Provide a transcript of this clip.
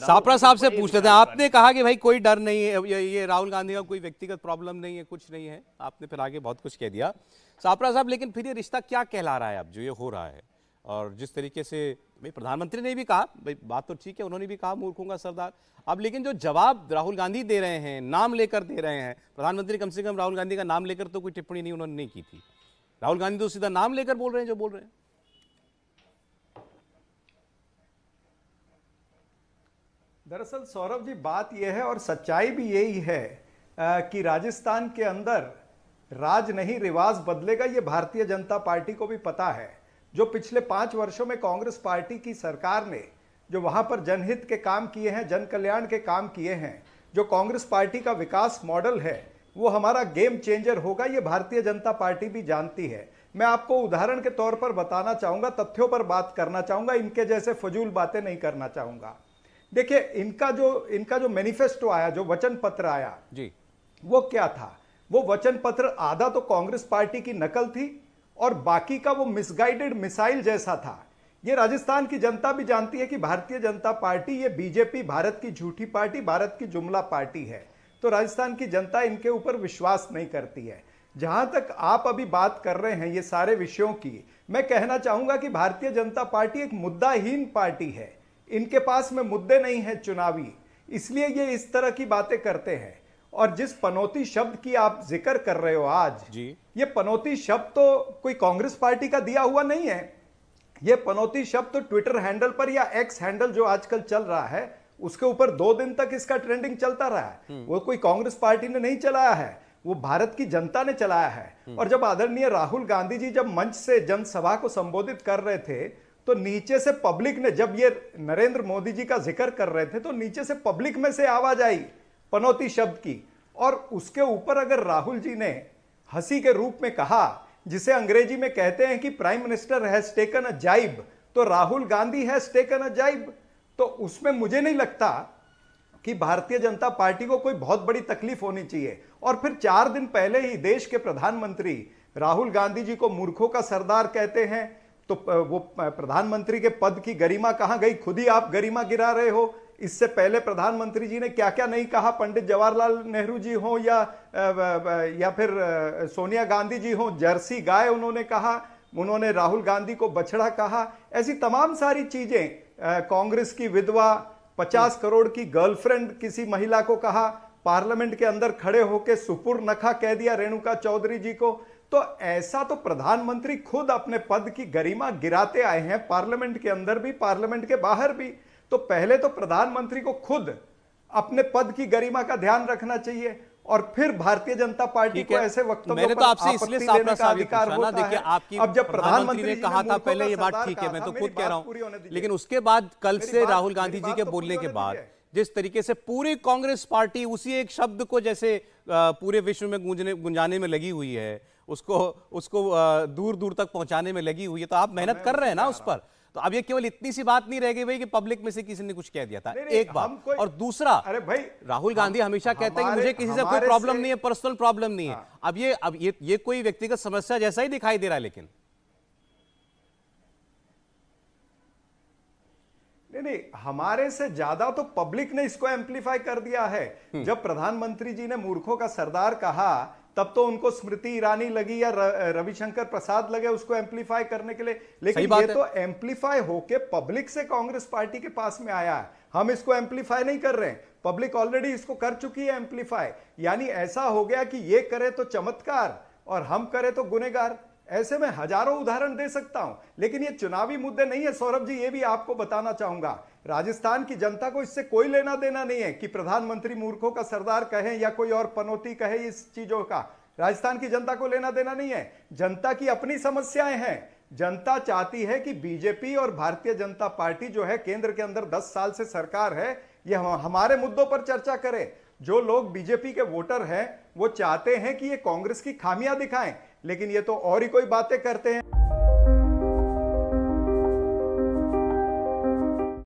सापरा साहब से पूछ लेते हैं आपने कहा कि भाई कोई डर नहीं है ये, ये राहुल गांधी का कोई व्यक्तिगत प्रॉब्लम नहीं है कुछ नहीं है आपने फिर आगे बहुत कुछ कह दिया सापरा साहब लेकिन फिर ये रिश्ता क्या कहला रहा है अब जो ये हो रहा है और जिस तरीके से भाई प्रधानमंत्री ने भी कहा भाई बात तो ठीक है उन्होंने भी कहा मूर्खों का सरदार अब लेकिन जो जवाब राहुल गांधी दे रहे हैं नाम लेकर दे रहे हैं प्रधानमंत्री कम से कम राहुल गांधी का नाम लेकर तो कोई टिप्पणी नहीं उन्होंने नहीं की थी राहुल गांधी तो सीधा नाम लेकर बोल रहे हैं जो बोल रहे हैं दरअसल सौरभ जी बात यह है और सच्चाई भी यही है कि राजस्थान के अंदर राज नहीं रिवाज बदलेगा ये भारतीय जनता पार्टी को भी पता है जो पिछले पाँच वर्षों में कांग्रेस पार्टी की सरकार ने जो वहाँ पर जनहित के काम किए हैं जन कल्याण के काम किए हैं जो कांग्रेस पार्टी का विकास मॉडल है वो हमारा गेम चेंजर होगा ये भारतीय जनता पार्टी भी जानती है मैं आपको उदाहरण के तौर पर बताना चाहूँगा तथ्यों पर बात करना चाहूँगा इनके जैसे फजूल बातें नहीं करना चाहूँगा देखिए इनका जो इनका जो मैनिफेस्टो आया जो वचन पत्र आया जी वो क्या था वो वचन पत्र आधा तो कांग्रेस पार्टी की नकल थी और बाकी का वो मिसगाइडेड मिसाइल जैसा था ये राजस्थान की जनता भी जानती है कि भारतीय जनता पार्टी ये बीजेपी भारत की झूठी पार्टी भारत की जुमला पार्टी है तो राजस्थान की जनता इनके ऊपर विश्वास नहीं करती है जहां तक आप अभी बात कर रहे हैं ये सारे विषयों की मैं कहना चाहूंगा कि भारतीय जनता पार्टी एक मुद्दाहीन पार्टी है इनके पास में मुद्दे नहीं है चुनावी इसलिए ये इस तरह की बातें करते हैं और जिस पनौती शब्द की आप जिक्र कर रहे हो आज जी ये पनौती शब्द तो कोई कांग्रेस पार्टी का दिया हुआ नहीं है ये पनौती शब्द तो ट्विटर हैंडल पर या एक्स हैंडल जो आजकल चल रहा है उसके ऊपर दो दिन तक इसका ट्रेंडिंग चलता रहा है हम्म। वो कोई कांग्रेस पार्टी ने नहीं चलाया है वो भारत की जनता ने चलाया है हम्म। और जब आदरणीय राहुल गांधी जी जब मंच से जनसभा को संबोधित कर रहे थे तो नीचे से पब्लिक ने जब ये नरेंद्र मोदी जी का जिक्र कर रहे थे तो नीचे से पब्लिक में से आवाज आई पनौती शब्द की और उसके ऊपर अगर राहुल जी ने हंसी के रूप में कहा जिसे अंग्रेजी में कहते हैं कि prime minister has taken a jibe तो Rahul Gandhi has taken a jibe तो उसमें मुझे नहीं लगता कि भारतीय जनता पार्टी को कोई बहुत बड़ी तकलीफ होनी चाहिए और फिर चार दिन पहले ही देश के प्रधानमंत्री राहुल गांधी जी को मूर्खों का सरदार कहते हैं तो वो प्रधानमंत्री के पद की गरिमा कहाँ गई खुद ही आप गरिमा गिरा रहे हो इससे पहले प्रधानमंत्री जी ने क्या क्या नहीं कहा पंडित जवाहरलाल नेहरू जी हों या या फिर सोनिया गांधी जी हों जर्सी गाय उन्होंने कहा उन्होंने राहुल गांधी को बछड़ा कहा ऐसी तमाम सारी चीजें कांग्रेस की विधवा पचास करोड़ की गर्लफ्रेंड किसी महिला को कहा पार्लियामेंट के अंदर खड़े होकर सुपुर नखा कह दिया रेणुका चौधरी जी को तो ऐसा तो प्रधानमंत्री खुद अपने पद की गरिमा गिराते आए हैं पार्लियामेंट के अंदर भी पार्लियामेंट के बाहर भी तो पहले तो प्रधानमंत्री को खुद अपने पद की गरिमा का ध्यान रखना चाहिए और फिर भारतीय जनता पार्टी को ऐसे वक्त मैंने तो आपसे इसलिए का अधिकार होता है आपकी अब जब प्रधानमंत्री ने कहा था तो पहले ये बात ठीक है मैं तो खुद कह रहा हूं लेकिन उसके बाद कल से राहुल गांधी जी के तो बोलने के बाद जिस तरीके से पूरी कांग्रेस पार्टी उसी एक शब्द को जैसे पूरे विश्व में गुंजाने में लगी हुई है उसको उसको दूर दूर तक पहुंचाने में लगी हुई है तो आप हाँ, मेहनत कर रहे हैं ना उस पर तो अब ये केवल इतनी सी बात नहीं रह गई भाई कि पब्लिक में से किसी ने कुछ कह दिया था एक बात और दूसरा अरे भाई राहुल गांधी हमेशा कहते हैं कि मुझे किसी से कोई प्रॉब्लम नहीं है पर्सनल प्रॉब्लम नहीं है हाँ। अब ये अब ये ये कोई व्यक्तिगत समस्या जैसा ही दिखाई दे रहा है लेकिन नहीं नहीं हमारे से ज्यादा तो पब्लिक ने इसको एम्पलीफाई कर दिया है हम्म। जब प्रधानमंत्री जी ने मूर्खों का सरदार कहा तब तो उनको स्मृति ईरानी लगी या रविशंकर प्रसाद लगे उसको एम्पलीफाई करने के लिए लेकिन ये तो एम्पलीफाई होके पब्लिक से कांग्रेस पार्टी के पास में आया है हम इसको एम्पलीफाई नहीं कर रहे हैं पब्लिक ऑलरेडी इसको कर चुकी है एम्पलीफाई यानी ऐसा हो गया कि ये करे तो चमत्कार और हम करें तो गुनेगार ऐसे में हजारों उदाहरण दे सकता हूं लेकिन ये चुनावी मुद्दे नहीं है सौरभ जी ये भी आपको बताना चाहूंगा राजस्थान की जनता को इससे कोई लेना देना नहीं है कि प्रधानमंत्री मूर्खों का सरदार कहे या कोई और पनौती कहे इस चीजों का राजस्थान की जनता को लेना देना नहीं है जनता की अपनी समस्याएं हैं जनता चाहती है कि बीजेपी और भारतीय जनता पार्टी जो है केंद्र के अंदर 10 साल से सरकार है ये हमारे मुद्दों पर चर्चा करे जो लोग बीजेपी के वोटर हैं वो चाहते हैं कि ये कांग्रेस की खामियां दिखाएं लेकिन ये तो और ही कोई बातें करते हैं